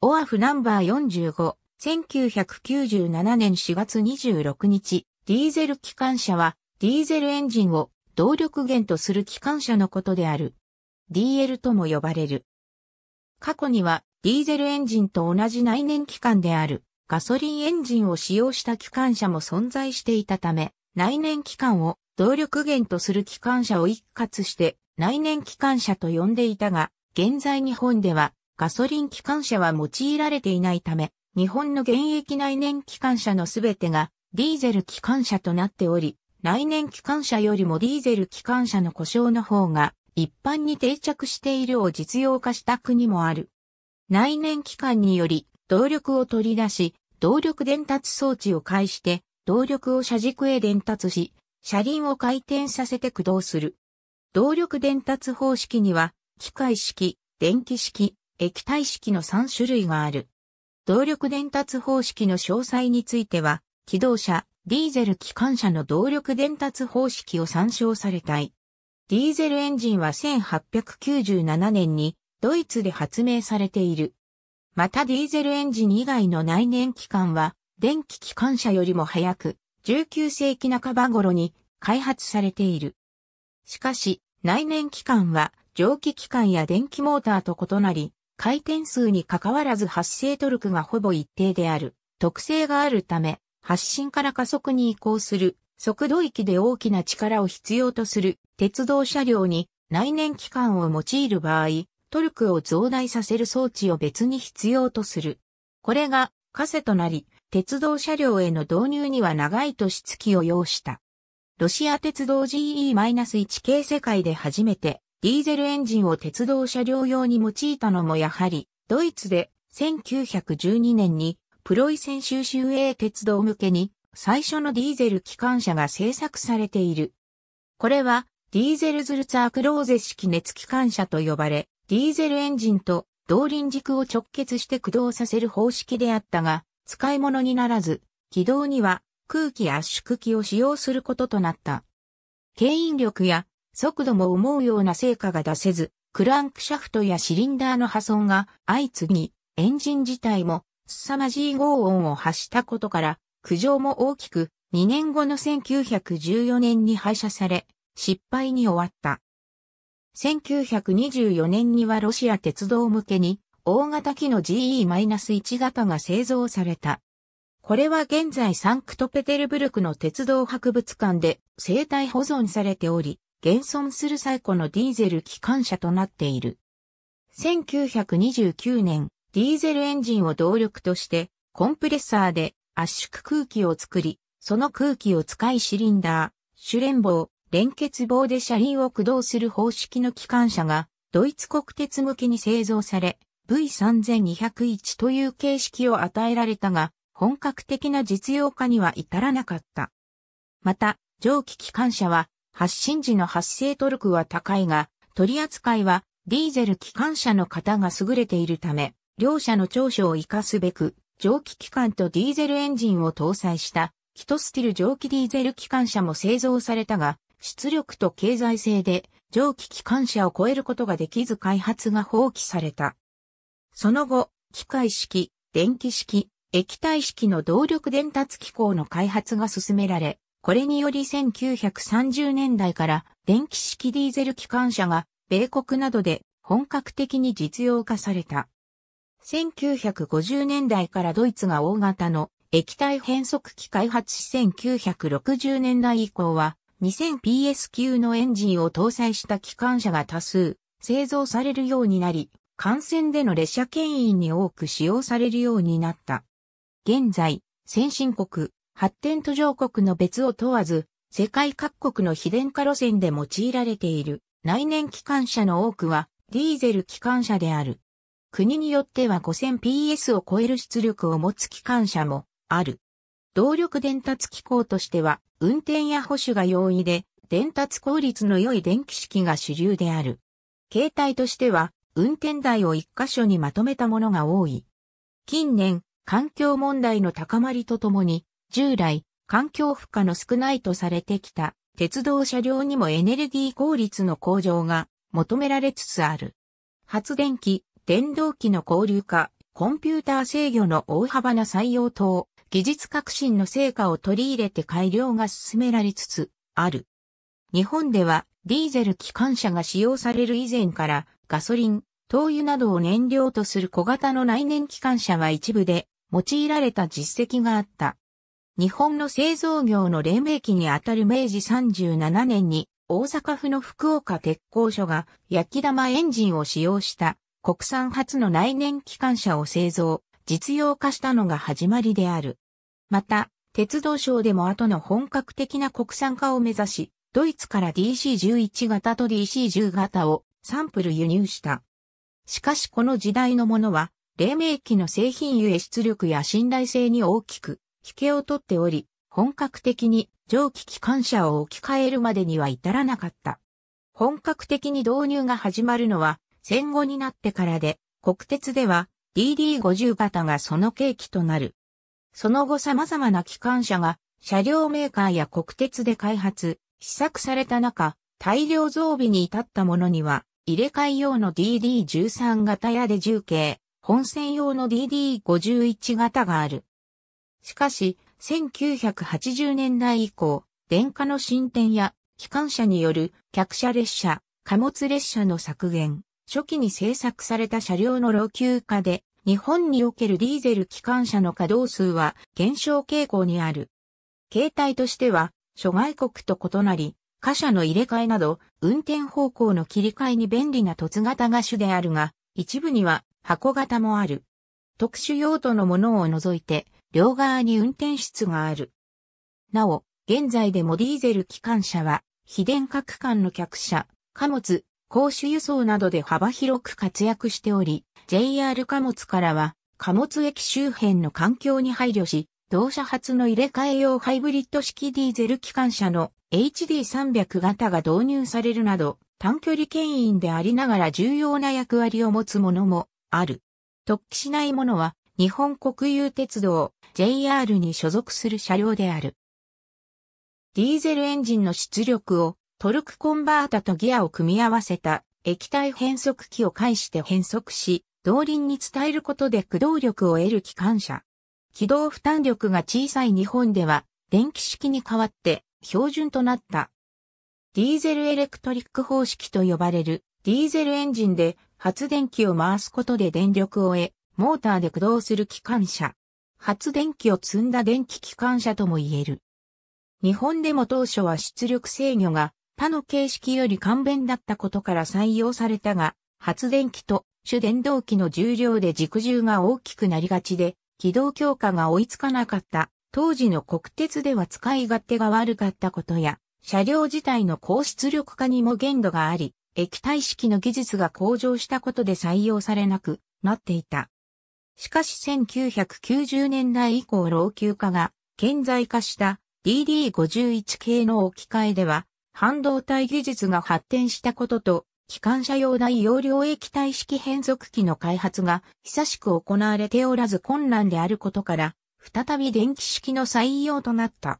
オアフナンバー45、1997年4月26日、ディーゼル機関車は、ディーゼルエンジンを動力源とする機関車のことである。DL とも呼ばれる。過去には、ディーゼルエンジンと同じ内燃機関である、ガソリンエンジンを使用した機関車も存在していたため、内燃機関を動力源とする機関車を一括して内燃機関車と呼んでいたが、現在日本ではガソリン機関車は用いられていないため、日本の現役内燃機関車のすべてがディーゼル機関車となっており、内燃機関車よりもディーゼル機関車の故障の方が一般に定着しているを実用化した国もある。内燃機関により動力を取り出し、動力伝達装置を介して動力を車軸へ伝達し、車輪を回転させて駆動する。動力伝達方式には、機械式、電気式、液体式の3種類がある。動力伝達方式の詳細については、機動車、ディーゼル機関車の動力伝達方式を参照されたい。ディーゼルエンジンは1897年にドイツで発明されている。またディーゼルエンジン以外の内燃機関は電気機関車よりも早く19世紀半ば頃に開発されている。しかし内燃機関は蒸気機関や電気モーターと異なり回転数に関わらず発生トルクがほぼ一定である特性があるため、発進から加速に移行する速度域で大きな力を必要とする鉄道車両に内燃機関を用いる場合、トルクを増大させる装置を別に必要とする。これが、カセとなり、鉄道車両への導入には長い年月を要した。ロシア鉄道 GE-1 系世界で初めてディーゼルエンジンを鉄道車両用に用いたのもやはり、ドイツで1912年にプロイセン州州営鉄道向けに最初のディーゼル機関車が製作されている。これはディーゼルズルツアークローゼ式熱機関車と呼ばれ、ディーゼルエンジンと動輪軸を直結して駆動させる方式であったが、使い物にならず、軌道には空気圧縮機を使用することとなった。牽引力や速度も思うような成果が出せず、クランクシャフトやシリンダーの破損が相次ぎ、エンジン自体も凄まじい轟音を発したことから、苦情も大きく、2年後の1914年に廃車され、失敗に終わった。1924年にはロシア鉄道向けに、大型機の GE-1 型が製造された。これは現在サンクトペテルブルクの鉄道博物館で生体保存されており、現存する最古のディーゼル機関車となっている。1929年、ディーゼルエンジンを動力として、コンプレッサーで圧縮空気を作り、その空気を使いシリンダー、主連棒、連結棒で車輪を駆動する方式の機関車が、ドイツ国鉄向けに製造され、V3201 という形式を与えられたが、本格的な実用化には至らなかった。また、蒸気機関車は発進時の発生トルクは高いが、取り扱いはディーゼル機関車の型が優れているため、両者の長所を活かすべく、蒸気機関とディーゼルエンジンを搭載した、キトスティル蒸気ディーゼル機関車も製造されたが、出力と経済性で蒸気機関車を超えることができず開発が放棄された。その後、機械式、電気式、液体式の動力伝達機構の開発が進められ、これにより1930年代から電気式ディーゼル機関車が米国などで本格的に実用化された。1950年代からドイツが大型の液体変速機開発し1960年代以降は 2000PS 級のエンジンを搭載した機関車が多数製造されるようになり、幹線での列車牽引に多く使用されるようになった。現在、先進国、発展途上国の別を問わず、世界各国の非電化路線で用いられている内燃機関車の多くはディーゼル機関車である。国によっては 5000PS を超える出力を持つ機関車もある。動力伝達機構としては運転や保守が容易で伝達効率の良い電気式が主流である。携帯としては運転台を一箇所にまとめたものが多い。近年、環境問題の高まりとともに、従来、環境負荷の少ないとされてきた鉄道車両にもエネルギー効率の向上が求められつつある。発電機、電動機の交流化、コンピューター制御の大幅な採用等、技術革新の成果を取り入れて改良が進められつつある。日本ではディーゼル機関車が使用される以前からガソリン、灯油などを燃料とする小型の内燃機関車は一部で用いられた実績があった。日本の製造業の黎明期にあたる明治37年に大阪府の福岡鉄工所が焼き玉エンジンを使用した国産初の内燃機関車を製造、実用化したのが始まりである。また、鉄道省でも後の本格的な国産化を目指し、ドイツから DC11 型と DC10 型をサンプル輸入した。しかしこの時代のものは、黎明期の製品ゆえ出力や信頼性に大きく引けを取っており、本格的に蒸気機関車を置き換えるまでには至らなかった。本格的に導入が始まるのは戦後になってからで、国鉄では DD50 型がその契機となる。その後様々な機関車が車両メーカーや国鉄で開発、試作された中、大量増備に至ったものには、入れ替え用の DD13 型やで重慶、本線用の DD51 型がある。しかし、1980年代以降、電化の進展や、機関車による客車列車、貨物列車の削減、初期に製作された車両の老朽化で、日本におけるディーゼル機関車の稼働数は減少傾向にある。形態としては、諸外国と異なり、貨車の入れ替えなど、運転方向の切り替えに便利な凸型が主であるが、一部には箱型もある。特殊用途のものを除いて、両側に運転室がある。なお、現在でもディーゼル機関車は、非電化区間の客車、貨物、公主輸送などで幅広く活躍しており、JR 貨物からは、貨物駅周辺の環境に配慮し、同社発の入れ替え用ハイブリッド式ディーゼル機関車の HD300 型が導入されるなど、短距離牽引でありながら重要な役割を持つものもある。特記しないものは日本国有鉄道 JR に所属する車両である。ディーゼルエンジンの出力をトルクコンバータとギアを組み合わせた液体変速機を介して変速し、動輪に伝えることで駆動力を得る機関車。軌道負担力が小さい日本では電気式に代わって標準となった。ディーゼルエレクトリック方式と呼ばれるディーゼルエンジンで発電機を回すことで電力を得、モーターで駆動する機関車。発電機を積んだ電気機関車とも言える。日本でも当初は出力制御が他の形式より簡便だったことから採用されたが、発電機と主電動機の重量で軸重が大きくなりがちで、軌道強化が追いつかなかった当時の国鉄では使い勝手が悪かったことや、車両自体の高出力化にも限度があり、液体式の技術が向上したことで採用されなくなっていた。しかし1990年代以降老朽化が顕在化した DD51 系の置き換えでは、半導体技術が発展したことと、機関車用大容量液体式変速機の開発が久しく行われておらず困難であることから、再び電気式の採用となった。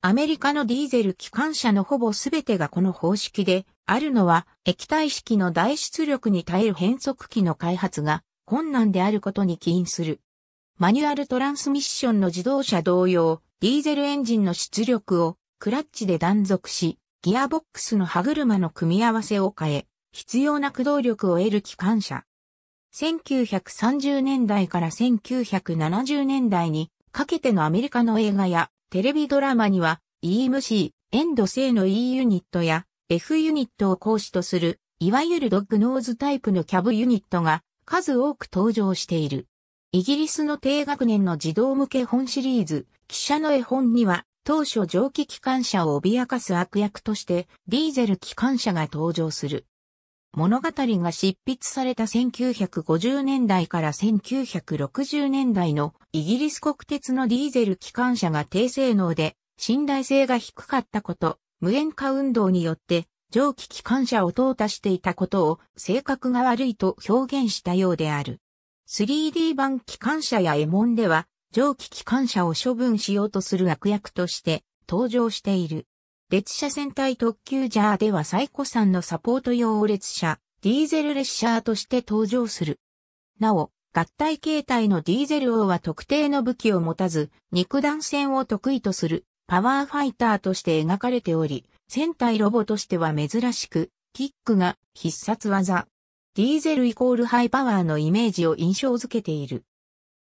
アメリカのディーゼル機関車のほぼ全てがこの方式で、あるのは液体式の大出力に耐える変速機の開発が困難であることに起因する。マニュアルトランスミッションの自動車同様、ディーゼルエンジンの出力をクラッチで断続し、ギアボックスの歯車の組み合わせを変え、必要な駆動力を得る機関車。1930年代から1970年代にかけてのアメリカの映画やテレビドラマには EMC、エンド製の E ユニットや F ユニットを講師とする、いわゆるドッグノーズタイプのキャブユニットが数多く登場している。イギリスの低学年の児童向け本シリーズ、記者の絵本には、当初蒸気機関車を脅かす悪役として、ディーゼル機関車が登場する。物語が執筆された1950年代から1960年代のイギリス国鉄のディーゼル機関車が低性能で信頼性が低かったこと、無塩化運動によって蒸気機関車を淘汰していたことを性格が悪いと表現したようである。3D 版機関車やエモンでは蒸気機関車を処分しようとする悪役として登場している。列車戦隊特急ジャーではサイコさんのサポート用列車、ディーゼル列車として登場する。なお、合体形態のディーゼル王は特定の武器を持たず、肉弾戦を得意とするパワーファイターとして描かれており、戦隊ロボとしては珍しく、キックが必殺技。ディーゼルイコールハイパワーのイメージを印象づけている。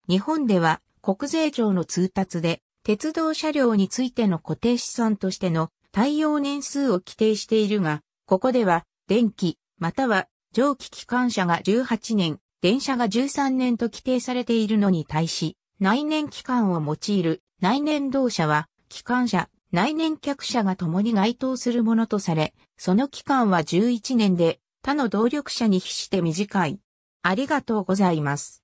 日本では国税庁の通達で、鉄道車両についての固定資産としての耐用年数を規定しているが、ここでは電気または蒸気機関車が18年、電車が13年と規定されているのに対し、内燃機関を用いる内燃動車は機関車内燃客車が共に該当するものとされ、その期間は11年で他の動力車に比して短い。ありがとうございます。